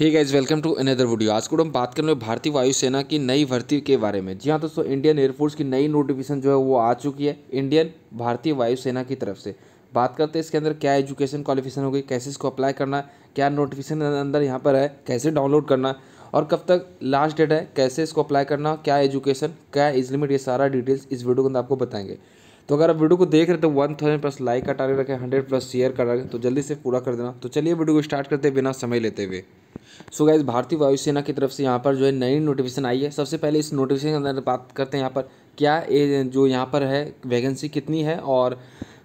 hey guys welcome to another video आज को हम बात करने भारतीय वायुसेना की नई भर्ती के बारे में जी हाँ दोस्तों इंडियन एयरफोर्स की नई नोटिफिकेशन जो है वो आ चुकी है इंडियन भारतीय वायुसेना की तरफ से बात करते हैं इसके अंदर क्या एजुकेशन क्वालिफिकेशन होगी कैसे इसको अप्लाई करना क्या नोटिफिकेशन अंदर यहाँ पर है कैसे डाउनलोड करना और कब तक लास्ट डेट है कैसे इसको अप्लाई करना क्या एजुकेशन क्या इज लिमिट ये सारा डिटेल्स इस वीडियो के अंदर आपको बताएंगे तो अगर आप वीडियो को देख रहे हैं तो वन थाउजेंड प्लस लाइक का टारगेट रखें हंड्रेड प्लस शेयर कर रखें तो जल्दी से पूरा कर देना तो चलिए वीडियो को स्टार्ट करते बिना समय लेते हुए सो गाइज भारतीय वायुसेना की तरफ से यहाँ पर जो है नई नोटिफिकेशन आई है सबसे पहले इस नोटिफिकेशन के अंदर बात करते हैं यहाँ पर क्या ए, जो यहाँ पर है वैकेंसी कितनी है और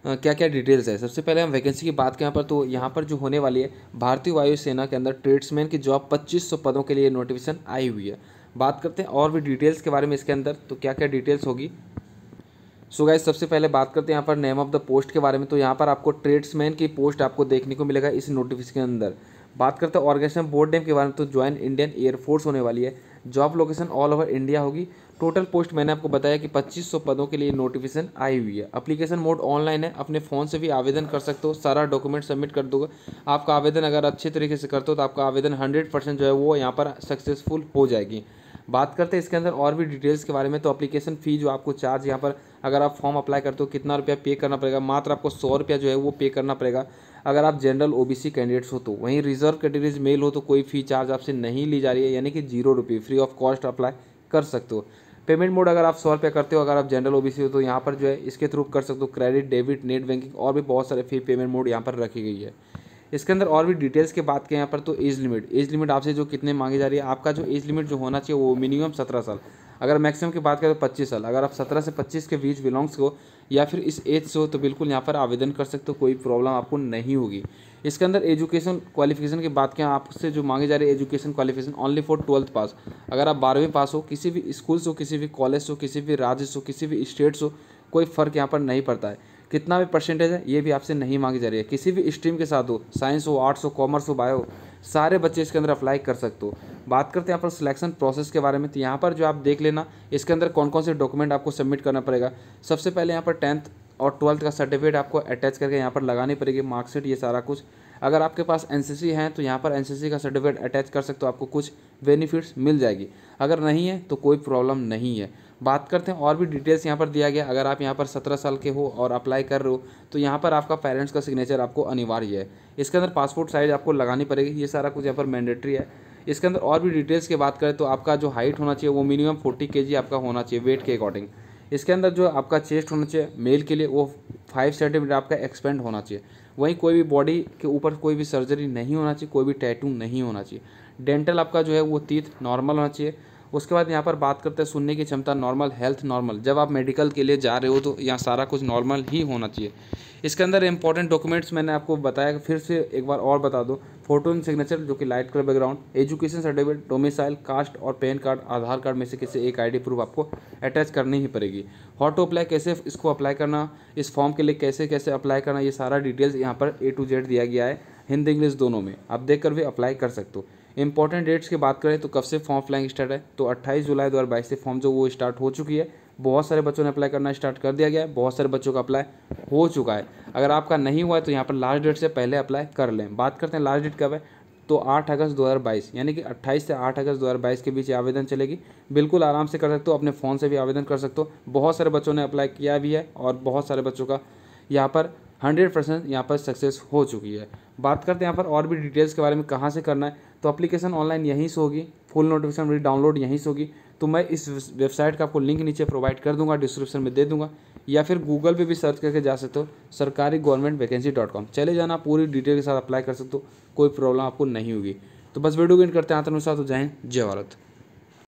क्या क्या डिटेल्स है सबसे पहले हम वैकेंसी की बात करें यहाँ पर तो यहाँ पर जो होने वाली है भारतीय वायुसेना के अंदर ट्रेड्समैन की जॉब पच्चीस पदों के लिए नोटिफिकेशन आई हुई है बात करते हैं और भी डिटेल्स के बारे में इसके अंदर तो क्या क्या डिटेल्स होगी सो so गाइज सबसे पहले बात करते हैं यहाँ पर नेम ऑफ द पोस्ट के बारे में तो यहाँ पर आपको ट्रेड्समैन की पोस्ट आपको देखने को मिलेगा इस नोटिफिकेशन के अंदर बात करते हैं तो ऑर्गेनाइजेशन बोर्ड नेम के बारे में तो ज्वाइन इंडियन एयरफोर्स होने वाली है job location all over India होगी टोटल पोस्ट मैंने आपको बताया कि 2500 पदों के लिए नोटिफिकेशन आई हुई है अप्लीकेशन मोड ऑनलाइन है अपने फ़ोन से भी आवेदन कर सकते हो सारा डॉक्यूमेंट सबमिट कर दोगे आपका आवेदन अगर अच्छे तरीके से करते हो तो आपका आवेदन हंड्रेड परसेंट जो है वो यहाँ पर सक्सेसफुल हो जाएगी बात करते हैं इसके अंदर और भी डिटेल्स के बारे में तो अप्लीकेशन फ़ी जो आपको चार्ज यहाँ पर अगर आप फॉर्म अप्लाई करते हो कितना रुपया पे करना पड़ेगा मात्र आपको सौ रुपया जो है वो पे करना पड़ेगा अगर आप जनरल ओबीसी कैंडिडेट्स हो तो वहीं रिजर्व कैटेगरीज मेल हो तो कोई फी चार्ज आपसे नहीं ली जा रही है यानी कि जीरो रुपये फ्री ऑफ कॉस्ट अप्लाई कर सकते हो पेमेंट मोड अगर आप सौ रुपये करते हो अगर आप जनरल ओबीसी हो तो यहाँ पर जो है इसके थ्रू कर सकते हो क्रेडिट डेबिट नेट बैंकिंग और भी बहुत सारे फी पेमेंट मोड यहाँ पर रखी गई है इसके अंदर और भी डिटेल्स की बात करें यहाँ पर तो एज लिमिट एज लिमिट आपसे जो कितने मांगी जा रही है आपका जो एज लिमिट जो होना चाहिए वो मिनिमम सत्रह साल अगर मैक्सिमम की बात करें तो पच्चीस साल अगर आप सत्रह से पच्चीस के बीच बिलोंग्स हो या फिर इस एज से हो तो बिल्कुल यहाँ पर आवेदन कर सकते हो कोई प्रॉब्लम आपको नहीं होगी इसके अंदर एजुकेशन क्वालिफिकेशन की बात करें आपसे जो मांगी जा रही है education qualification only for twelfth pass अगर आप बारहवीं पास हो किसी भी स्कूल से हो किसी भी कॉलेज से हो किसी भी राज्य से हो किसी भी स्टेट से हो कोई फ़र्क यहाँ पर नहीं पड़ता है कितना भी परसेंटेज है ये भी आपसे नहीं मांगी जा रही है किसी भी स्ट्रीम के साथ हो साइंस हो आर्ट्स हो कॉमर्स हो बायो सारे बच्चे इसके अंदर अप्लाई कर सकते हो बात करते हैं यहाँ पर सिलेक्शन प्रोसेस के बारे में तो यहाँ पर जो आप देख लेना इसके अंदर कौन कौन से डॉक्यूमेंट आपको सबमिट करना पड़ेगा सबसे पहले यहाँ पर टेंथ और ट्वेल्थ का सर्टिफिकेट आपको अटैच करके यहाँ पर लगानी पड़ेगी मार्कशीट ये सारा कुछ अगर आपके पास एन है तो यहाँ पर एन का सर्टिफिकेट अटैच कर सकते हो आपको कुछ बेनिफिट्स मिल जाएगी अगर नहीं है तो कोई प्रॉब्लम नहीं है बात करते हैं और भी डिटेल्स यहाँ पर दिया गया अगर आप यहाँ पर सत्रह साल के हो और अप्लाई कर रहे हो तो यहाँ पर आपका पेरेंट्स का सिग्नेचर आपको अनिवार्य है इसके अंदर पासपोर्ट साइज आपको लगानी पड़ेगी ये सारा कुछ यहाँ पर मैंडेटरी है इसके अंदर और भी डिटेल्स की बात करें तो आपका जो हाइट होना चाहिए वो मिनिमम फोर्टी के आपका होना चाहिए वेट के अकॉर्डिंग इसके अंदर जो आपका चेस्ट होना चाहिए मेल के लिए वो फाइव सेंटीमीटर आपका एक्सपेंड होना चाहिए वहीं कोई भी बॉडी के ऊपर कोई भी सर्जरी नहीं होना चाहिए कोई भी टैटू नहीं होना चाहिए डेंटल आपका जो है वो तीत नॉर्मल होना चाहिए उसके बाद यहाँ पर बात करते हैं सुनने की क्षमता नॉर्मल हेल्थ नॉर्मल जब आप मेडिकल के लिए जा रहे हो तो यहाँ सारा कुछ नॉर्मल ही होना चाहिए इसके अंदर इंपॉर्टेंट डॉक्यूमेंट्स मैंने आपको बताया फिर से एक बार और बता दो फोटो एंड सिग्नेचर जो कि light colour background education certificate domicile caste और पैन कार्ड आधार कार्ड में से किसी एक आईडी प्रूफ आपको अटैच करनी ही पड़ेगी हॉट टू अप्लाई कैसे इसको अप्लाई करना इस फॉर्म के लिए कैसे कैसे अप्लाई करना ये सारा डिटेल्स यहाँ पर ए टू जेड दिया गया है हिंदी इंग्लिश दोनों में आप देख कर भी अप्लाई कर सकते हो इंपॉर्टेंट डेट्स की बात करें तो कब से फॉर्म फ्लाइंग स्टार्ट है तो 28 जुलाई 2022 से फॉर्म जो वो स्टार्ट हो चुकी है बहुत सारे बच्चों ने अप्लाई करना स्टार्ट कर दिया गया है बहुत सारे बच्चों का अप्लाई हो चुका है अगर आपका नहीं हुआ है तो यहाँ पर लास्ट डेट से पहले अप्लाई कर लें बात करते हैं लास्ट डेट कब है तो 8 अगस्त 2022 यानी कि 28 से 8 अगस्त 2022 के बीच आवेदन चलेगी बिल्कुल आराम से कर सकते हो अपने फ़ोन से भी आवेदन कर सकते हो बहुत सारे बच्चों ने अप्लाई किया भी है और बहुत सारे बच्चों का यहाँ पर हंड्रेड परसेंट यहाँ पर सक्सेस हो चुकी है बात करते हैं यहाँ पर और भी डिटेल्स के बारे में कहाँ से करना है तो अप्लीकेशन ऑनलाइन यहीं से होगी फुल नोटिफिकेशन मेरी डाउनलोड यहीं से होगी तो मैं इस वेबसाइट का आपको लिंक नीचे प्रोवाइड कर दूंगा डिस्क्रिप्शन में दे दूंगा या फिर गूगल पे भी सर्च करके जा सकते हो सरकारी गवर्नमेंट वैकेंसी डॉट कॉम चले जाना पूरी डिटेल के साथ अप्लाई कर सकते हो कोई प्रॉब्लम आपको नहीं होगी तो बस वीडियो गेंट करते हैं आते अनुसार तो जय जय भारत